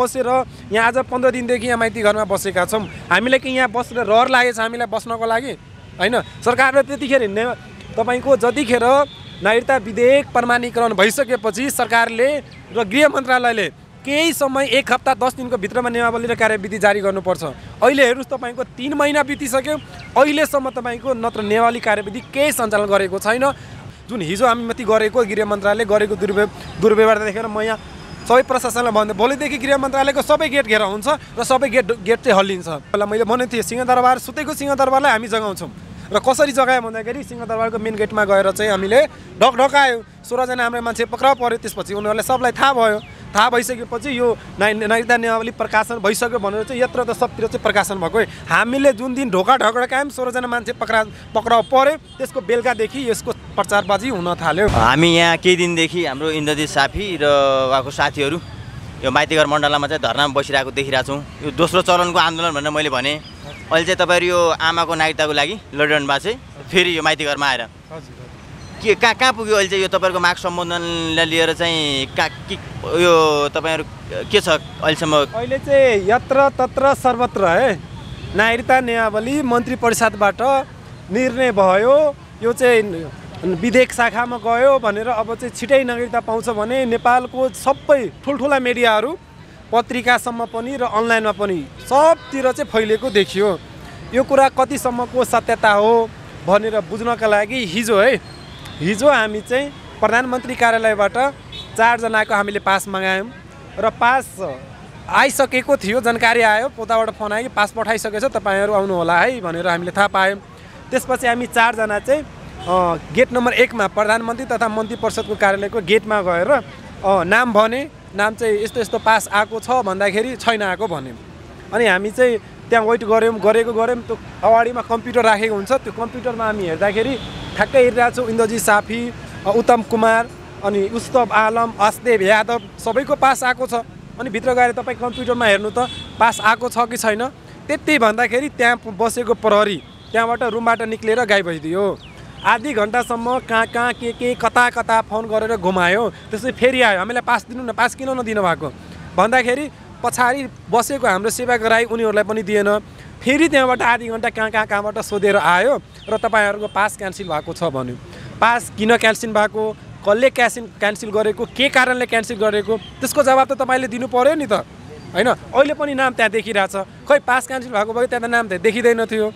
बसेर यहाँ आज पन्ध्र दिनदेखि यहाँ माइती घरमा बसेका छौँ हामीलाई कि यहाँ बसेर रहर लागेको छ हामीलाई बस्नको लागि होइन सरकारले त्यतिखेर हिँड्ने तपाईँको जतिखेर नागरिकता विधेयक प्रमाणीकरण भइसकेपछि सरकारले र गृह मन्त्रालयले केही समय एक हप्ता दस दिनको भित्रमा नियमावली र कार्यविधि जारी गर्नुपर्छ अहिले हेर्नुहोस् तपाईँको तिन महिना बितिसक्यो अहिलेसम्म तपाईँको नत्र नेवाली कार्यविधि केही सञ्चालन गरेको छैन जुन हिजो हामी माथि गरेको गृह मन्त्रालयले गरेको दुर्व्य दुर्व्यवहार देखेर म यहाँ सबै प्रशासनलाई भन्दा भोलिदेखि गृह मन्त्रालयको सबै गेट घेरा हुन्छ र सबै गेट गेट चाहिँ हल्लिन्छ पहिला मैले भनेको थिएँ सिंहदरबार सुतेको सिंहदरबारलाई हामी जगाउँछौँ र कसरी जगायो भन्दाखेरि सिंहदरबारको मेन गेटमा गएर चाहिँ हामीले ढक ढकायो सोह्रजना हाम्रो मान्छे पक्राउ पऱ्यो त्यसपछि उनीहरूलाई सबलाई थाहा भयो थाहा भइसकेपछि यो नाइ नागरिकता नियमावली प्रकाशन भइसक्यो भनेर चाहिँ यत्र त सबतिर चाहिँ प्रकाशन भएको है हामीले जुन दिन ढोका ढोका कायौँ सोह्रजना मान्छे पक्रा पक्राउ पऱ्यो त्यसको बेलुकादेखि यसको प्रचारबाजी हुन थाल्यो हामी यहाँ केही दिनदेखि हाम्रो इन्द्रजित साफी र उहाँको साथीहरू यो माइतीघर मण्डलामा चाहिँ धरनामा बसिरहेको देखिरहेको छौँ यो दोस्रो चरणको आन्दोलन भनेर मैले भनेँ अहिले चाहिँ तपाईँहरू यो आमाको नागरिकताको लागि लडिरहनु भएको चाहिँ फेरि यो माइतीघरमा आएर के कहाँ कहाँ पुग्यो अहिले चाहिँ यो तपाईँहरूको माग सम्बोधनलाई लिएर चाहिँ कहाँ के यो तपाईँहरू के छ अहिलेसम्म अहिले चाहिँ यत्र तत्र सर्वत्र है नागरिकता नियावली मन्त्री परिषदबाट निर्णय भयो यो चाहिँ विधेयक शाखामा गयो भनेर अब चाहिँ छिटै नागरिकता पाउँछ भने नेपालको सबै ठुल्ठुला मिडियाहरू पत्रिकासम्म पनि र अनलाइनमा पनि सबतिर चाहिँ फैलिएको देखियो यो कुरा कतिसम्मको सत्यता हो भनेर बुझ्नका लागि हिजो है हिजो हामी चाहिँ प्रधानमन्त्री कार्यालयबाट चारजनाको हामीले पास मगायौँ र पास आइसकेको थियो जानकारी आयो पोताबाट फोन आयो पास पठाइसकेछ तपाईँहरू आउनुहोला है भनेर हामीले थाहा पायौँ त्यसपछि हामी चारजना चाहिँ गेट नम्बर एकमा प्रधानमन्त्री तथा मन्त्री परिषदको कार्यालयको गेटमा गएर नाम भने नाम चाहिँ यस्तो यस्तो पास आएको छ भन्दाखेरि छैन आएको भन्यौँ अनि हामी चाहिँ त्यहाँ वेट गऱ्यौँ गरेको गऱ्यौँ त्यो अगाडिमा कम्प्युटर राखेको हुन्छ त्यो कम्प्युटरमा हामी हेर्दाखेरि ठ्याक्कै हेरिरहेको छौँ इन्द्रजी साफी उत्तम कुमार अनि उस्तव आलम असदेव यादव सबैको पास आएको छ अनि भित्र गएर तपाईँ कम्प्युटरमा हेर्नु त पास आएको छ कि छैन त्यति भन्दाखेरि त्यहाँ बसेको प्रहरी त्यहाँबाट रुमबाट निक्लेर गाई भइदियो आधी घन्टासम्म कहाँ कहाँ के के कता कता फोन गरेर घुमायो त्यसपछि फेरि आयो हामीलाई पास दिनु न पास किन नदिनु भएको भन्दाखेरि पछाडि बसेको हाम्रो सेवा गराई उनीहरूलाई पनि दिएन फेरि त्यहाँबाट आधी घन्टा कहाँ कहाँ कहाँबाट सोधेर आयो र तपाईँहरूको पास क्यान्सल भएको छ भन्यो पास किन क्यान्सिल भएको कसले क्यान्सिल क्यान्सल गरेको के कारणले क्यान्सल गरेको त्यसको जवाब त तपाईँले दिनु पऱ्यो नि त होइन अहिले पनि नाम त्यहाँ देखिरहेछ खै पास क्यान्सल भएको भए त्यहाँ त नाम त देखिँदैन थियो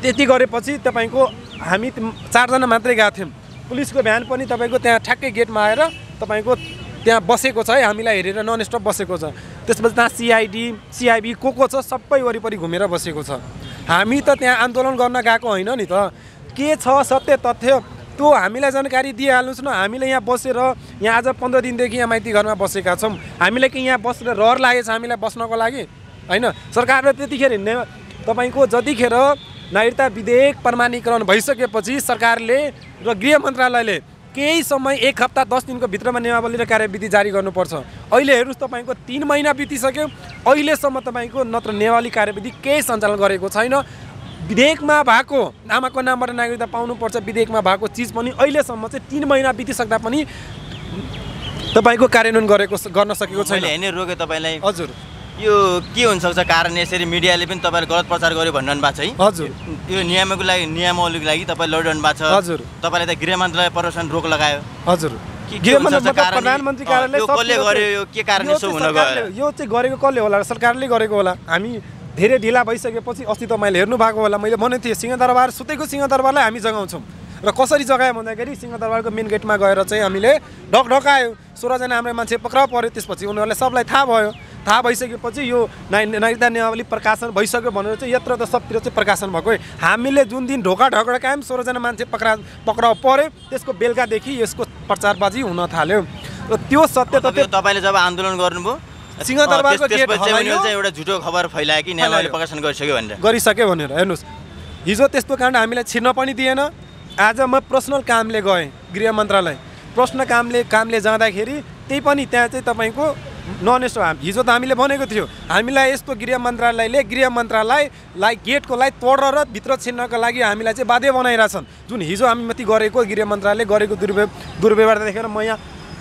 त्यति गरेपछि तपाईँको हामी चारजना मात्रै गएको थियौँ पुलिसको भ्यान पनि तपाईँको त्यहाँ ठ्याक्कै गेटमा आएर तपाईँको त्यहाँ बसेको छ है हामीलाई हेरेर ननस्टप बसेको छ त्यसपछि त्यहाँ सिआइडी सिआइबी को को छ सबै वरिपरि घुमेर बसेको छ हामी त त्यहाँ आन्दोलन गर्न गएको होइन नि त के छ सत्य तथ्य त्यो हामीलाई जानकारी दिइहाल्नुहोस् न हामीले यहाँ बसेर यहाँ आज पन्ध्र दिनदेखि यहाँ माइती घरमा बसेका छौँ हामीलाई कि यहाँ बसेर रहर लागेछ हामीलाई बस्नको लागि होइन सरकारले त्यतिखेर हिँड्ने तपाईँको जतिखेर नागरिकता विधेयक प्रमाणीकरण भइसकेपछि सरकारले र गृह मन्त्रालयले केही समय एक हप्ता दस दिनको भित्रमा नियमावली र कार्यविधि जारी गर्नुपर्छ अहिले हेर्नुहोस् तपाईँको तिन महिना बितिसक्यो अहिलेसम्म तपाईँको नत्र नेवाली कार्यविधि केही सञ्चालन गरेको छैन विधेयकमा भएको आमाको नामबाट नागरिकता पाउनुपर्छ विधेयकमा भएको चिज पनि अहिलेसम्म चाहिँ तिन महिना बितिसक्दा पनि तपाईँको कार्यान्वयन गरेको गर्न सकेको छैन होइन रोक्यो तपाईँलाई हजुर यो के हुनसक्छ कारण यसरी मिडियाले पनि तपाईँले गलत प्रचार गर्यो भनिरहनु भएको छ है हजुर यो नियमको लागि नियमावलीको लागि तपाईँ लडिरहनु भएको छ हजुर तपाईँले त गृह मन्त्रालय प्रदर्शन रोक लगायो हजुर प्रधानमन्त्री कार्यालय कसले गर्यो यो के कारण यसो हुन गयो यो चाहिँ गरेको कसले होला सरकारले गरेको होला हामी धेरै ढिला भइसकेपछि अस्ति मैले हेर्नु भएको होला मैले भनेको थिएँ सिंहदरबार सुतेको सिंहदरबारलाई हामी जगाउँछौँ र कसरी जगायो भन्दाखेरि सिंहदरबारको मेन गेटमा गएर चाहिँ हामीले ढकढकायो सोह्रजना हाम्रो मान्छे पक्राउ पऱ्यो त्यसपछि उनीहरूलाई सबलाई थाहा भयो थाहा भइसकेपछि यो नाइ नागरिकता नियमावली प्रकाशन भइसक्यो भनेर चाहिँ यत्र त सबतिर चाहिँ प्रकाशन भएको है हामीले जुन दिन ढोका ढोका कायम सोह्रजना मान्छे पक्रा पक्राउ पऱ्यो त्यसको बेलुकादेखि यसको प्रचारबाजी हुन थाल्यो र त्यो सत्य त तपाईँले जब आन्दोलन गर्नुभयो झुटो खबर फैलायो कि प्रकाशन गरिसक्यो भनेर गरिसक्यो भनेर हेर्नुहोस् हिजो त्यस्तो कारण हामीलाई छिर्न पनि दिएन आज म पर्सनल कामले गएँ गृह मन्त्रालय प्रश्न कामले कामले जाँदाखेरि त्यही पनि त्यहाँ चाहिँ तपाईँको ननेसो हामी हिजो त हामीले भनेको थियो हामीलाई यस्तो गृह मन्त्रालयले गृह मन्त्रालयलाई गेटको लागि तोडेर भित्र छिन्नको लागि हामीलाई चाहिँ बाध्य बनाइरहेछन् जुन हिजो हामी माथि गरेको गृह मन्त्रालयले गरेको दुर्व्य दुर्व्यवहार देखेर म यहाँ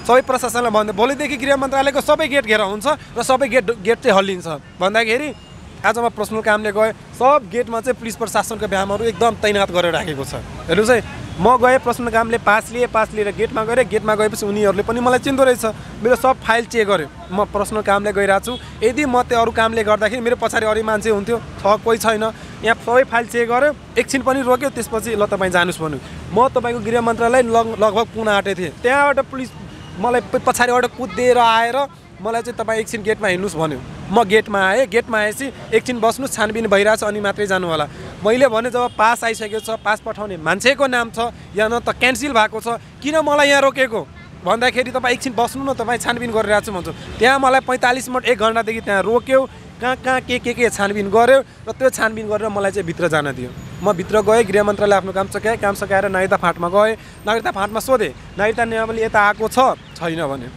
सबै प्रशासनलाई भन्दै भोलिदेखि गृह मन्त्रालयको सबै गेट घेरा हुन्छ र सबै गेट गेट चाहिँ हल्लिन्छ भन्दाखेरि आज म पर्सनल कामले गएँ सब गेटमा चाहिँ पुलिस प्रशासनको व्यायामहरू एकदम तैनात गरेर राखेको छ हेर्नुहोस् है म गएँ प्रसन्न कामले पास लिएँ पास लिएर गेटमा गएर गेटमा गएपछि उनीहरूले पनि मलाई चिन्दो रहेछ मेरो सब फाइल चेक गर्यो म प्रश्न कामले गइरहेको छु यदि म त्यो अरू कामले गर्दाखेरि मेरो पछाडि अरू मान्छे हुन्थ्यो छ कोही छैन यहाँ सबै फाइल चेक गर्यो एकछिन पनि रोक्यो त्यसपछि ल तपाईँ जानुहोस् भन्यो म तपाईँको गृह मन्त्रालय लग लगभग पुनः आँटे थिएँ त्यहाँबाट पुलिस मलाई पछाडिबाट कुदिएर आएर मलाई चाहिँ तपाईँ एकछिन गेटमा हिँड्नुहोस् भन्यो म गेटमा आएँ गेटमा आएपछि एकछिन बस्नु छानबिन भइरहेछ अनि मात्रै जानु होला मैले भने जब पास आइसकेको छ पास पठाउने मान्छेको नाम छ या न त क्यान्सिल भएको छ किन मलाई यहाँ रोकेको भन्दाखेरि तपाईँ एकछिन बस्नु न तपाईँ छानबिन गरिरहेको छु भन्छु त्यहाँ मलाई पैँतालिस मिनट एक घन्टादेखि त्यहाँ रोक्यो कहाँ कहाँ के के के छानबिन गऱ्यो र त्यो छानबिन गरेर मलाई चाहिँ भित्र जान दियो म भित्र गएँ गृह मन्त्रालय आफ्नो काम सकाएँ काम सकाएर नागरिकता फाँटमा गएँ नागरिकता फाँटमा सोधेँ नागरिकता नियमले यता आएको छ छैन भने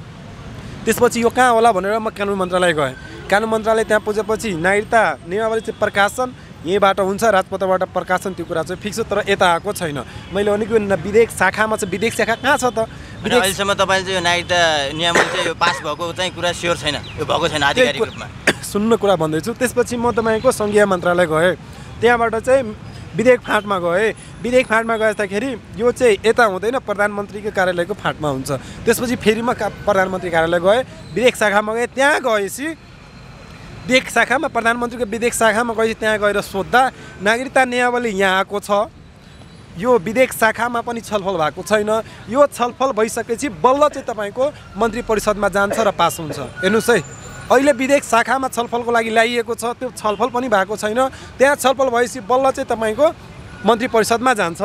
त्यसपछि यो कहाँ होला भनेर म कानुन मन्त्रालय गएँ कानुन मन्त्रालय त्यहाँ पुगेपछि नागरिकता नियमावली चाहिँ प्रकाशन यहीँबाट हुन्छ राजपत्रबाट प्रकाशन त्यो कुरा चाहिँ फिक्स हो तर यता आएको छैन मैले भनेको विदेश शाखामा चाहिँ विदेश शाखा कहाँ छ त अहिलेसम्म तपाईँले चाहिँ यो नागरिकता नियमन चाहिँ यो पास भएको चाहिँ कुरा स्योर छैन यो भएको छैन आधिकारिक रूपमा सुन्नु कुरा भन्दैछु त्यसपछि म तपाईँको सङ्घीय मन्त्रालय गएँ त्यहाँबाट चाहिँ विधेयक फाँटमा गएँ विधेयक फाँटमा गएखेरि यो चाहिँ यता हुँदैन प्रधानमन्त्रीको कार्यालयको फाँटमा हुन्छ त्यसपछि फेरि म प्रधानमन्त्री कार्यालय गएँ विधेयक शाखामा गएँ त्यहाँ गएपछि विधेयक शाखामा प्रधानमन्त्रीको विदेश शाखामा गएर त्यहाँ गएर सोद्धा नागरिकता नियावली यहाँ आएको छ यो विदेश शाखामा पनि छलफल भएको छैन यो छलफल भइसकेपछि बल्ल चाहिँ तपाईँको मन्त्री परिषदमा जान्छ र पास हुन्छ हेर्नुहोस् है अहिले विदेश शाखामा छलफलको लागि ल्याइएको छ त्यो छलफल पनि भएको छैन त्यहाँ छलफल भएपछि बल्ल चाहिँ तपाईँको मन्त्री परिषदमा जान्छ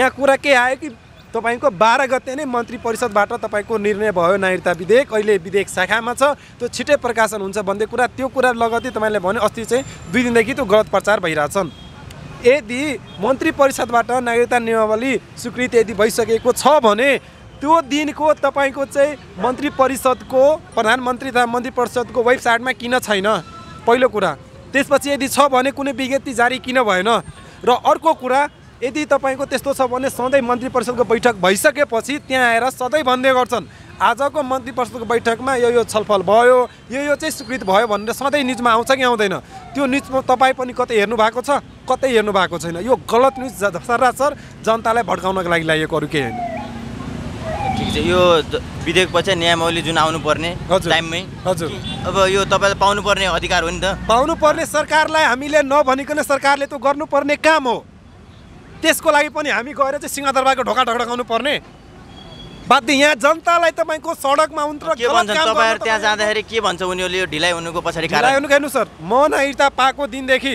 यहाँ कुरा के आयो कि तपाईँको बाह्र गते नै मन्त्री परिषदबाट तपाईँको निर्णय भयो नागरिकता विधेयक अहिले विधेयक शाखामा छ त्यो छिटै प्रकाशन हुन्छ भन्ने कुरा त्यो कुरा लगत्तै तपाईँले भन्यो अस्ति चाहिँ दुई दिनदेखि त्यो गलत प्रचार भइरहेछन् यदि मन्त्री परिषदबाट नागरिकता नियमावली स्वीकृत यदि भइसकेको छ भने त्यो दिनको तपाईँको चाहिँ मन्त्री परिषदको प्रधानमन्त्री तथा मन्त्री परिषदको वेबसाइटमा किन छैन पहिलो कुरा त्यसपछि यदि छ भने कुनै विज्ञप्ति जारी किन भएन र अर्को कुरा यदि तपाईँको त्यस्तो छ भने सधैँ मन्त्री परिषदको बैठक भइसकेपछि त्यहाँ आएर सधैँ भन्ने गर्छन् आजको मन्त्री परिषदको बैठकमा यो यो छलफल भयो यो यो चाहिँ स्वीकृत भयो भनेर सधैँ न्युजमा आउँछ कि आउँदैन त्यो न्युजमा तपाईँ पनि कतै हेर्नु भएको छ कतै हेर्नु भएको छैन यो गलत न्युज सर जनतालाई भड्काउनको लागि लागेको अरू केही होइन ठिक छ यो विधेयक पछि नियमावली जुन आउनुपर्ने टाइममै हजुर अब यो तपाईँले पाउनुपर्ने अधिकार हो नि त पाउनुपर्ने सरकारलाई हामीले नभनिकन सरकारले त गर्नुपर्ने काम हो त्यसको लागि पनि हामी गएर चाहिँ सिंहदरबारको ढोका ढकढकाउनु पर्ने बाध्य यहाँ जनतालाई तपाईँको सडकमा के तपाईँहरू त्यहाँ जाँदाखेरि के भन्छ उनीहरूले यो ढिलाइ हुनुको पछाडि ढिलाइ हुनु हेर्नु सर म नहिर्ता पाएको दिनदेखि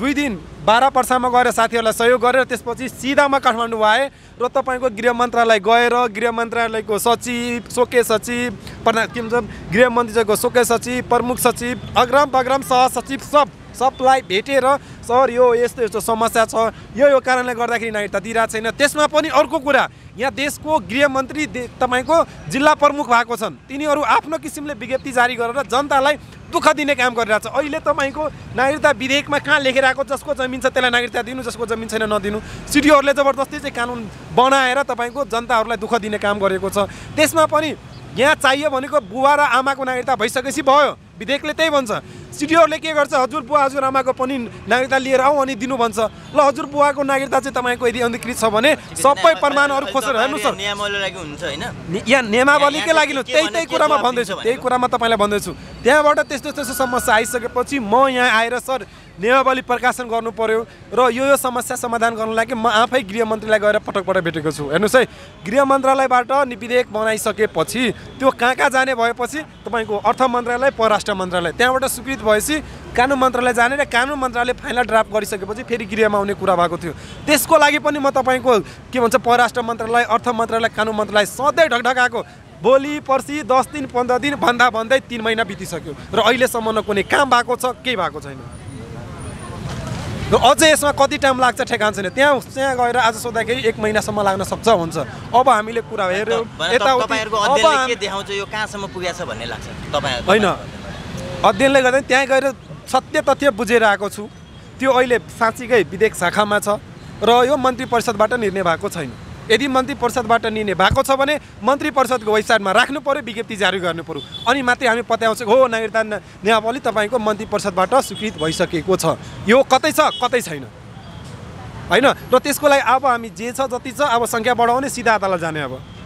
दुई दिन बाह्र पर्सामा गएर साथीहरूलाई सहयोग गरेर त्यसपछि सिधामा काठमाडौँ आएँ र तपाईँको गृह मन्त्रालय गएर गृह मन्त्रालयको सचिव सोके सचिव प्रधान के भन्छ गृह मन्त्रीको सोके सचिव प्रमुख सचिव अग्रम बग्रम सहसचिव सब सबलाई भेटेर सर यो यस्तो यस्तो समस्या छ यो यो कारणले गर्दाखेरि नागरिकता दिइरहेको छैन त्यसमा पनि अर्को कुरा यहाँ देशको गृहमन्त्री दे, तपाईँको जिल्ला प्रमुख भएको छन् तिनीहरू आफ्नो किसिमले विज्ञप्ति जारी गरेर जनतालाई दुःख दिने काम गरिरहेछ अहिले तपाईँको नागरिकता विधेयकमा कहाँ लेखेर आएको जसको जमिन छ त्यसलाई नागरिकता दिनु जसको जमिन छैन नदिनु सिटिओहरूले जबरजस्ती चाहिँ कानुन बनाएर तपाईँको जनताहरूलाई दुःख दिने काम गरेको छ त्यसमा पनि यहाँ चाहियो भनेको बुवा र आमाको नागरिकता भइसकेपछि भयो विधेयकले त्यही भन्छ सिडिओहरूले के गर्छ हजुर बुवा हजुर पनि नागरिकता लिएर आऊ अनि दिनु भन्छ ल हजुर बुवाको नागरिकता चाहिँ तपाईँको यदि अङ्गीकृत छ भने सबै प्रमाणहरू खोजेर हेर्नुहोस् सर यहाँ नियमावलीकै लागि त्यही त्यही कुरामा भन्दैछु त्यही कुरामा तपाईँलाई भन्दैछु त्यहाँबाट त्यस्तो त्यस्तो समस्या आइसकेपछि म यहाँ आएर सर नियमावली प्रकाशन गर्नु पर्यो र यो यो समस्या समाधान गर्नु लागि म आफै गृहमन्त्रीलाई गएर पटक पटक भेटेको छु हेर्नुहोस् है गृह मन्त्रालयबाट विधेयक बनाइसकेपछि त्यो कहाँ कहाँ जाने भएपछि तपाईँको अर्थ मन्त्रालय परराष्ट्र मन्त्रालय त्यहाँबाट स्वीकृत भएपछि कानुन मन्त्रालय जाने र कानुन मन्त्रालय फाइनल ड्राफ्ट गरिसकेपछि फेरि गृहमा आउने कुरा भएको थियो त्यसको लागि पनि म तपाईँको के भन्छ परराष्ट्र मन्त्रालय अर्थ मन्त्रालय कानुन मन्त्रालय सधैँ ढकढकाएको भोलि पर्सि दस दिन पन्ध्र दिन भन्दा भन्दै तिन महिना बितिसक्यो र अहिलेसम्म न कुनै काम भएको छ केही भएको छैन र अझै यसमा कति टाइम लाग्छ ठेगान छैन त्यहाँ त्यहाँ गएर आज सोद्धाखेरि एक महिनासम्म लाग्न सक्छ हुन्छ अब हामीले कुरा हेऱ्यौँ यता होइन अध्ययनले गर्दा त्यहाँ गएर सत्य तथ्य बुझेर आएको छु त्यो अहिले साँच्चीकै विदेश शाखामा छ र यो मन्त्री परिषदबाट निर्णय भएको छैन यदि मन्त्री परिषदबाट निर्णय भएको छ भने मन्त्री परिषदको वेबसाइटमा राख्नु पऱ्यो विज्ञप्ति जारी गर्नु पऱ्यो अनि मात्रै हामी पत्याउँछ हो नागरिकता नियमावली तपाईँको मन्त्री परिषदबाट स्वीकृत भइसकेको छ यो कतै छ कतै छैन होइन र त्यसको लागि अब हामी जे छ जति छ अब सङ्ख्या बढाउने सिधा अदालत जाने अब